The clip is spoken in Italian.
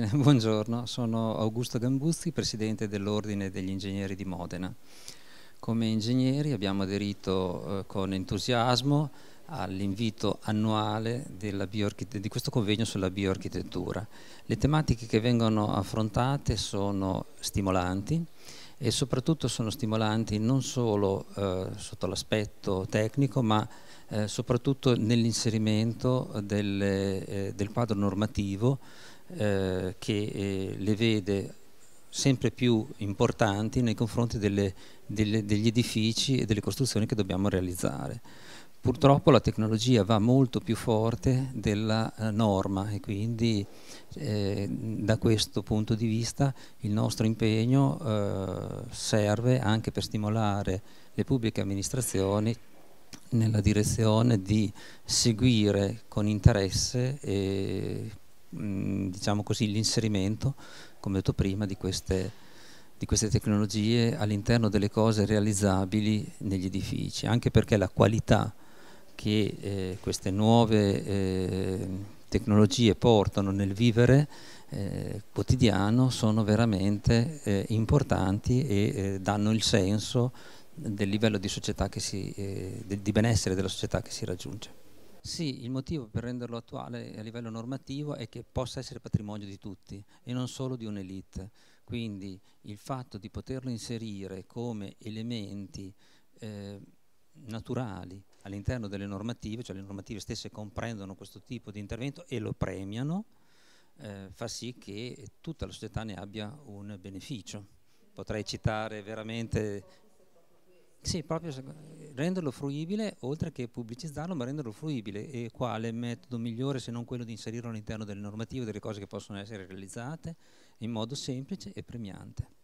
Buongiorno, sono Augusto Gambuzzi, presidente dell'Ordine degli Ingegneri di Modena. Come ingegneri abbiamo aderito eh, con entusiasmo all'invito annuale di questo convegno sulla bioarchitettura. Le tematiche che vengono affrontate sono stimolanti e soprattutto sono stimolanti non solo eh, sotto l'aspetto tecnico ma eh, soprattutto nell'inserimento eh, del quadro normativo eh, che eh, le vede sempre più importanti nei confronti delle, delle, degli edifici e delle costruzioni che dobbiamo realizzare. Purtroppo la tecnologia va molto più forte della eh, norma e quindi eh, da questo punto di vista il nostro impegno eh, serve anche per stimolare le pubbliche amministrazioni nella direzione di seguire con interesse e diciamo così, l'inserimento, come detto prima, di queste, di queste tecnologie all'interno delle cose realizzabili negli edifici, anche perché la qualità che eh, queste nuove eh, tecnologie portano nel vivere eh, quotidiano sono veramente eh, importanti e eh, danno il senso del livello di, si, eh, del, di benessere della società che si raggiunge. Sì, il motivo per renderlo attuale a livello normativo è che possa essere patrimonio di tutti e non solo di un'elite. Quindi il fatto di poterlo inserire come elementi eh, naturali all'interno delle normative, cioè le normative stesse comprendono questo tipo di intervento e lo premiano, eh, fa sì che tutta la società ne abbia un beneficio. Potrei citare veramente... Sì, proprio renderlo fruibile, oltre che pubblicizzarlo, ma renderlo fruibile. E quale metodo migliore se non quello di inserirlo all'interno delle normative, delle cose che possono essere realizzate in modo semplice e premiante?